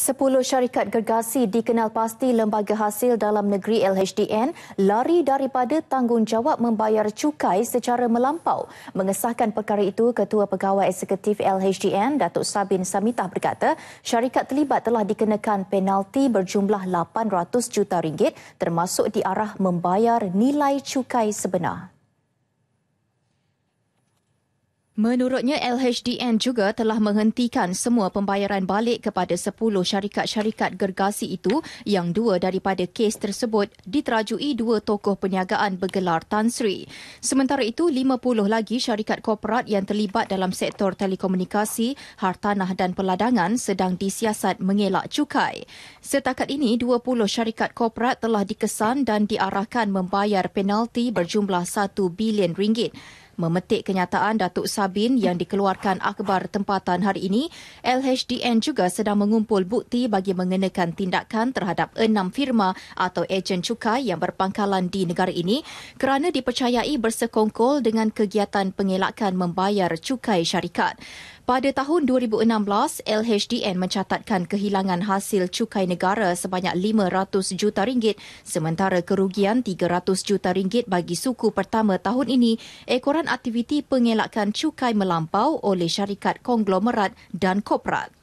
Sepuluh syarikat gergasi dikenal pasti lembaga hasil dalam negeri LHDN lari daripada tanggungjawab membayar cukai secara melampau. Mengesahkan perkara itu, Ketua Pegawai Eksekutif LHDN, Datuk Sabin Samitah berkata, syarikat terlibat telah dikenakan penalti berjumlah 800 juta ringgit termasuk diarah membayar nilai cukai sebenar. Menurutnya, LHDN juga telah menghentikan semua pembayaran balik kepada 10 syarikat-syarikat gergasi itu yang dua daripada kes tersebut diterajui dua tokoh perniagaan bergelar Tan Sri. Sementara itu, 50 lagi syarikat korporat yang terlibat dalam sektor telekomunikasi, hartanah dan peladangan sedang disiasat mengelak cukai. Setakat ini, 20 syarikat korporat telah dikesan dan diarahkan membayar penalti berjumlah 1 bilion ringgit memetik kenyataan Datuk Sabin yang dikeluarkan akhbar tempatan hari ini, LHDN juga sedang mengumpul bukti bagi mengenakan tindakan terhadap enam firma atau ejen cukai yang berpangkalan di negara ini kerana dipercayai bersekongkol dengan kegiatan pengelakan membayar cukai syarikat. Pada tahun 2016, LHDN mencatatkan kehilangan hasil cukai negara sebanyak 500 juta ringgit sementara kerugian 300 juta ringgit bagi suku pertama tahun ini ekoran aktiviti pengelakan cukai melampau oleh syarikat konglomerat dan korporat.